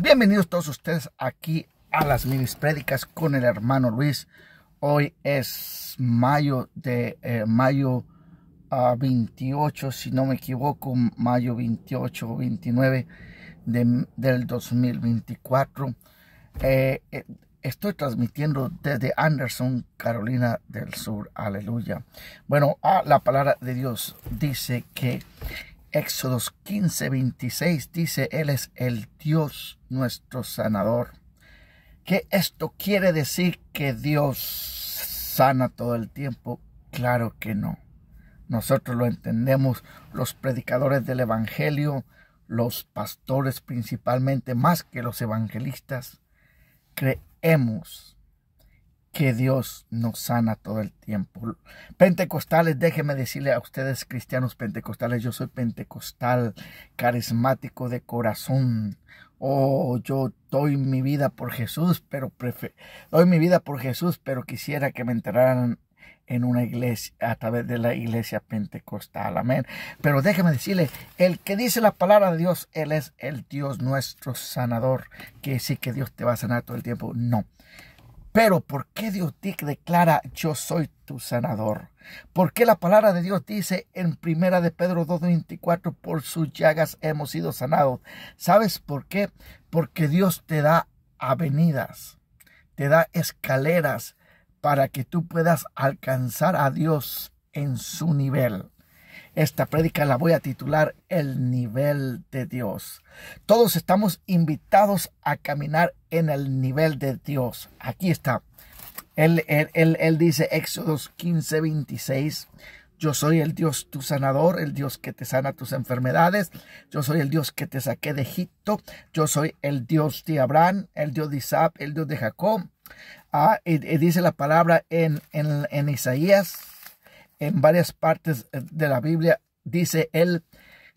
Bienvenidos todos ustedes aquí a las minis prédicas con el hermano Luis. Hoy es mayo de eh, mayo 28, ah, si no me equivoco, mayo 28 o 29 del 2024. Eh, eh, estoy transmitiendo desde Anderson, Carolina del Sur. Aleluya. Bueno, ah, la palabra de Dios dice que Éxodos 15, 26 dice, Él es el Dios nuestro sanador. ¿Qué esto quiere decir que Dios sana todo el tiempo? Claro que no. Nosotros lo entendemos, los predicadores del Evangelio, los pastores principalmente, más que los evangelistas, creemos que Dios nos sana todo el tiempo. Pentecostales, déjenme decirle a ustedes, cristianos pentecostales, yo soy pentecostal, carismático de corazón. Oh, yo doy mi vida por Jesús, pero doy mi vida por Jesús, pero quisiera que me entraran en una iglesia, a través de la iglesia pentecostal. Amén. Pero déjenme decirle, el que dice la palabra de Dios, Él es el Dios nuestro sanador. Que sí que Dios te va a sanar todo el tiempo. No. Pero ¿por qué Dios declara yo soy tu sanador? ¿Por qué la palabra de Dios dice en primera de Pedro 2.24 por sus llagas hemos sido sanados? ¿Sabes por qué? Porque Dios te da avenidas, te da escaleras para que tú puedas alcanzar a Dios en su nivel. Esta prédica la voy a titular El nivel de Dios. Todos estamos invitados a caminar en el nivel de Dios. Aquí está. Él, dice Éxodos 15, 26. Yo soy el Dios tu sanador, el Dios que te sana tus enfermedades. Yo soy el Dios que te saqué de Egipto. Yo soy el Dios de Abraham, el Dios de Isaac, el Dios de Jacob. Ah, y, dice la palabra en, en, en Isaías en varias partes eh, de la Biblia dice, Él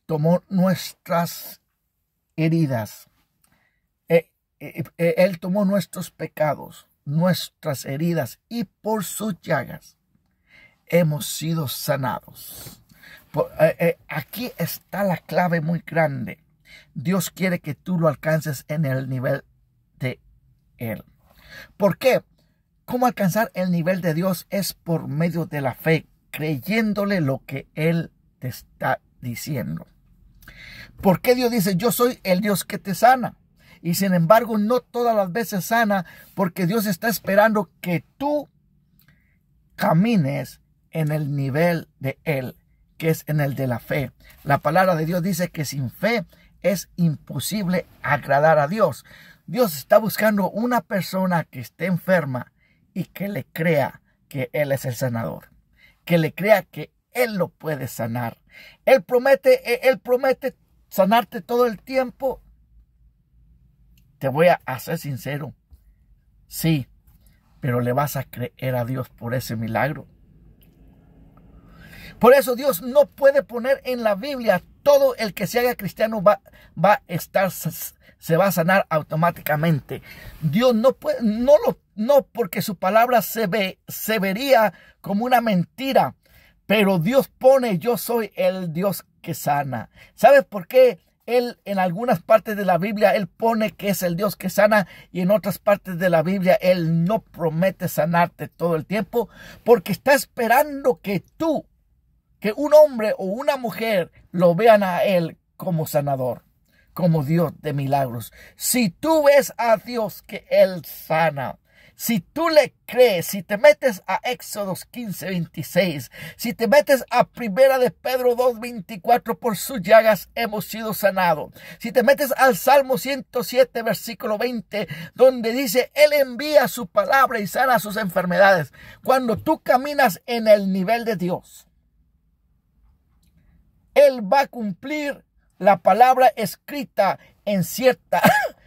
tomó nuestras heridas. E, e, e, Él tomó nuestros pecados, nuestras heridas y por sus llagas hemos sido sanados. Eh, eh, aquí está la clave muy grande. Dios quiere que tú lo alcances en el nivel de Él. ¿Por qué? ¿Cómo alcanzar el nivel de Dios? Es por medio de la fe creyéndole lo que Él te está diciendo. ¿Por qué Dios dice, yo soy el Dios que te sana? Y sin embargo, no todas las veces sana, porque Dios está esperando que tú camines en el nivel de Él, que es en el de la fe. La palabra de Dios dice que sin fe es imposible agradar a Dios. Dios está buscando una persona que esté enferma y que le crea que Él es el sanador que le crea que Él lo puede sanar. Él promete, eh, Él promete sanarte todo el tiempo. Te voy a ser sincero. Sí, pero le vas a creer a Dios por ese milagro. Por eso Dios no puede poner en la Biblia todo el que se haga cristiano va, va a estar, se va a sanar automáticamente. Dios no puede, no lo, no porque su palabra se ve, se vería como una mentira, pero Dios pone, yo soy el Dios que sana. ¿Sabes por qué? Él en algunas partes de la Biblia, Él pone que es el Dios que sana y en otras partes de la Biblia, Él no promete sanarte todo el tiempo porque está esperando que tú que un hombre o una mujer lo vean a Él como sanador, como Dios de milagros. Si tú ves a Dios que Él sana, si tú le crees, si te metes a Éxodos 15, 26, si te metes a Primera de Pedro 2, 24, por sus llagas hemos sido sanados. Si te metes al Salmo 107, versículo 20, donde dice, Él envía su palabra y sana sus enfermedades. Cuando tú caminas en el nivel de Dios, él va a cumplir la palabra escrita en cierta,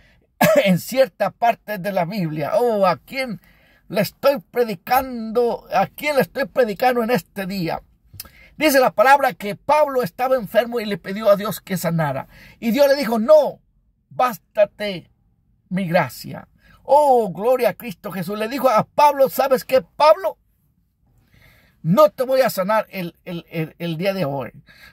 en cierta parte de la Biblia. Oh, ¿a quién le estoy predicando? ¿A quién le estoy predicando en este día? Dice la palabra que Pablo estaba enfermo y le pidió a Dios que sanara. Y Dios le dijo, no, bástate mi gracia. Oh, gloria a Cristo Jesús. Le dijo a Pablo, ¿sabes qué, Pablo? no te voy a sanar el, día de hoy,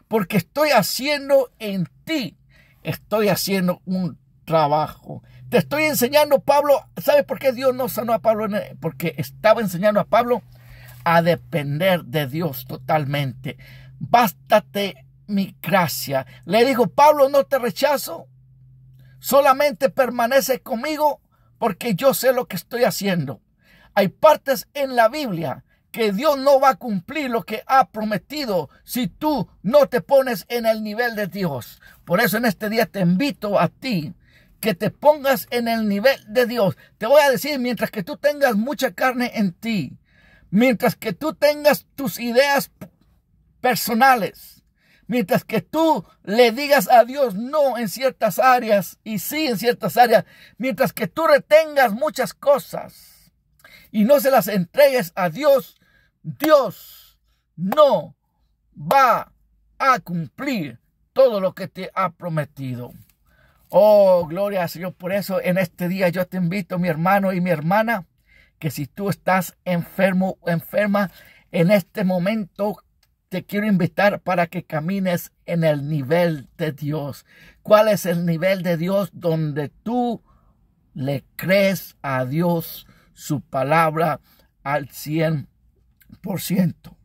porque estoy haciendo en ti, estoy haciendo un trabajo. Te estoy enseñando, Pablo, ¿sabes por qué Dios no sanó a Pablo? Porque estaba enseñando a Pablo a depender de Dios totalmente. Bástate mi gracia. Le digo, Pablo, no te rechazo, solamente permanece conmigo porque yo sé lo que estoy haciendo. Hay partes en la Biblia que Dios no va a cumplir lo que ha prometido si tú no te pones en el nivel de Dios. Por eso en este día te invito a ti que te pongas en el nivel de Dios. Te voy a decir, mientras que tú tengas mucha carne en ti, mientras que tú tengas tus ideas personales, mientras que tú le digas a Dios no en ciertas áreas y sí en ciertas áreas, mientras que tú retengas muchas cosas y no se las entregues a Dios, Dios no va a cumplir todo lo que te ha prometido. Oh, gloria al Señor. Por eso en este día yo te invito, mi hermano y mi hermana, que si tú estás enfermo o enferma, en este momento te quiero invitar para que camines en el nivel de Dios. ¿Cuál es el nivel de Dios donde tú le crees a Dios su palabra al cielo? ciento,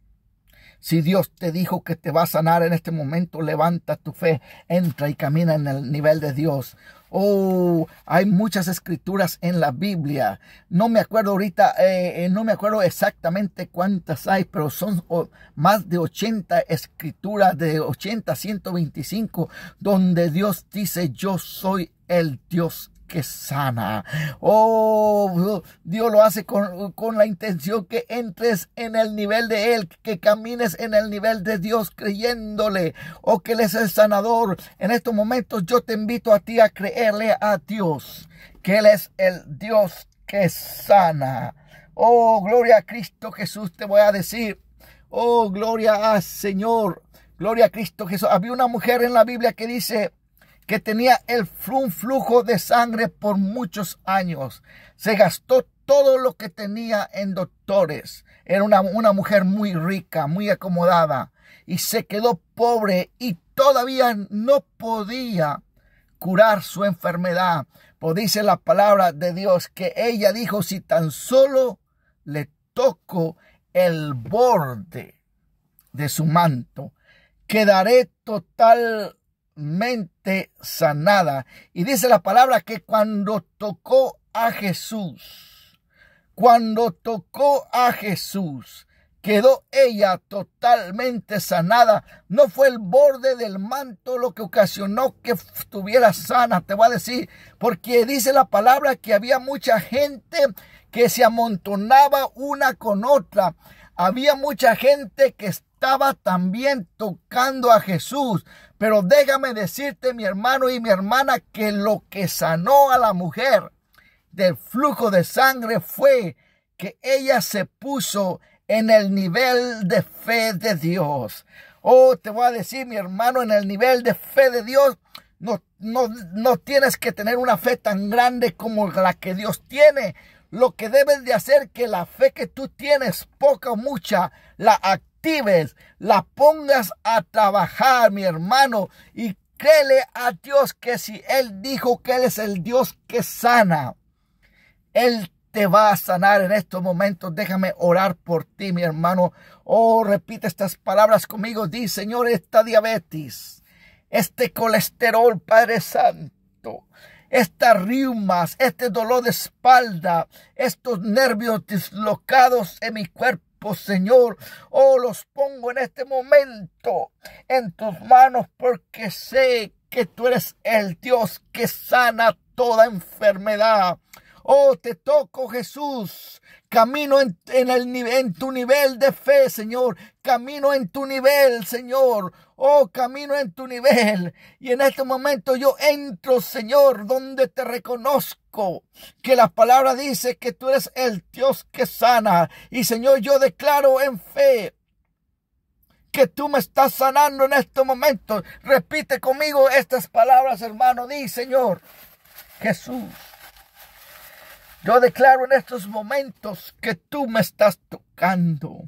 Si Dios te dijo que te va a sanar en este momento, levanta tu fe, entra y camina en el nivel de Dios. Oh, hay muchas escrituras en la Biblia. No me acuerdo ahorita, eh, eh, no me acuerdo exactamente cuántas hay, pero son oh, más de 80 escrituras, de 80 a 125, donde Dios dice, yo soy el Dios que sana. Oh, Dios lo hace con, con, la intención que entres en el nivel de Él, que camines en el nivel de Dios creyéndole, o oh, que Él es el sanador. En estos momentos yo te invito a ti a creerle a Dios, que Él es el Dios que sana. Oh, gloria a Cristo Jesús, te voy a decir. Oh, gloria al Señor. Gloria a Cristo Jesús. Había una mujer en la Biblia que dice, que tenía el flujo de sangre por muchos años. Se gastó todo lo que tenía en doctores. Era una, mujer muy rica, muy acomodada. Y se quedó pobre y todavía no podía curar su enfermedad. Pues dice la palabra de Dios que ella dijo, si tan solo le toco el borde de su manto, quedaré total mente sanada. Y dice la palabra que cuando tocó a Jesús, cuando tocó a Jesús, quedó ella totalmente sanada. No fue el borde del manto lo que ocasionó que estuviera sana, te voy a decir, porque dice la palabra que había mucha gente que se amontonaba una con otra. Había mucha gente que estaba también tocando a Jesús. Pero déjame decirte, mi hermano y mi hermana, que lo que sanó a la mujer del flujo de sangre fue que ella se puso en el nivel de fe de Dios. Oh, te voy a decir, mi hermano, en el nivel de fe de Dios, no, no, tienes que tener una fe tan grande como la que Dios tiene. Lo que debes de hacer que la fe que tú tienes, poca o mucha, la la pongas a trabajar, mi hermano, y créele a Dios que si Él dijo que Él es el Dios que sana, Él te va a sanar en estos momentos. Déjame orar por ti, mi hermano. Oh, repite estas palabras conmigo. Di, Señor, esta diabetes, este colesterol, Padre Santo, estas rimas este dolor de espalda, estos nervios dislocados en mi cuerpo. Pues, Señor. Oh, los pongo en este momento en tus manos porque sé que tú eres el Dios que sana toda enfermedad. Oh, te toco, Jesús. Camino en, el, en tu nivel de fe, Señor. Camino en tu nivel, Señor. Oh, camino en tu nivel. Y en este momento yo entro, Señor, donde te reconozco que la palabra dice que tú eres el Dios que sana. Y Señor, yo declaro en fe que tú me estás sanando en este momento Repite conmigo estas palabras, hermano. Di, Señor, Jesús. Yo declaro en estos momentos que tú me estás tocando.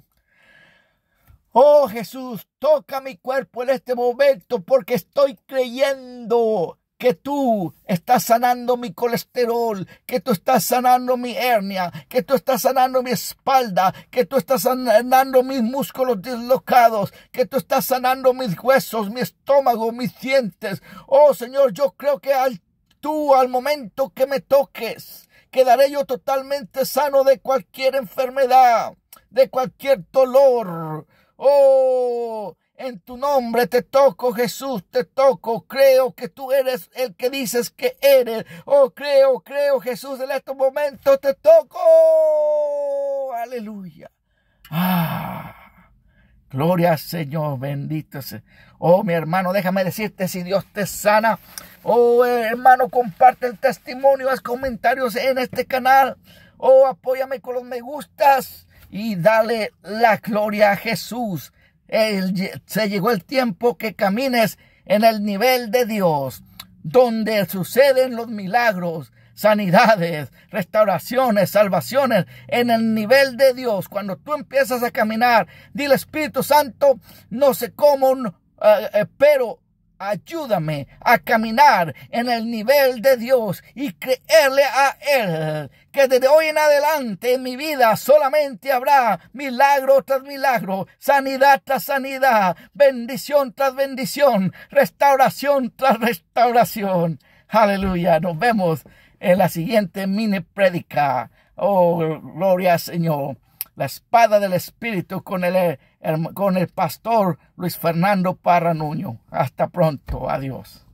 Oh Jesús, toca mi cuerpo en este momento porque estoy creyendo que tú estás sanando mi colesterol, que tú estás sanando mi hernia, que tú estás sanando mi espalda, que tú estás sanando mis músculos dislocados, que tú estás sanando mis huesos, mi estómago, mis dientes. Oh Señor, yo creo que al tú, al momento que me toques, quedaré yo totalmente sano de cualquier enfermedad, de cualquier dolor. Oh, en tu nombre te toco, Jesús, te toco. Creo que tú eres el que dices que eres. Oh, creo, creo, Jesús, en estos momentos te toco. Aleluya. Ah. Gloria al Señor, bendito sea. Oh, mi hermano, déjame decirte si Dios te sana. Oh, hermano, comparte el testimonio, haz comentarios en este canal. Oh, apóyame con los me gustas y dale la gloria a Jesús. se llegó el tiempo que camines en el nivel de Dios, donde suceden los milagros, sanidades, restauraciones, salvaciones, en el nivel de Dios. Cuando tú empiezas a caminar, dile Espíritu Santo, no sé cómo, eh, eh, pero Ayúdame a caminar en el nivel de Dios y creerle a Él que desde hoy en adelante en mi vida solamente habrá milagro tras milagro, sanidad tras sanidad, bendición tras bendición, restauración tras restauración. Aleluya, nos vemos en la siguiente mini prédica Oh, gloria al Señor la espada del Espíritu con el, eh, con el pastor Luis Fernando Parra Nuño. Hasta pronto. Adiós.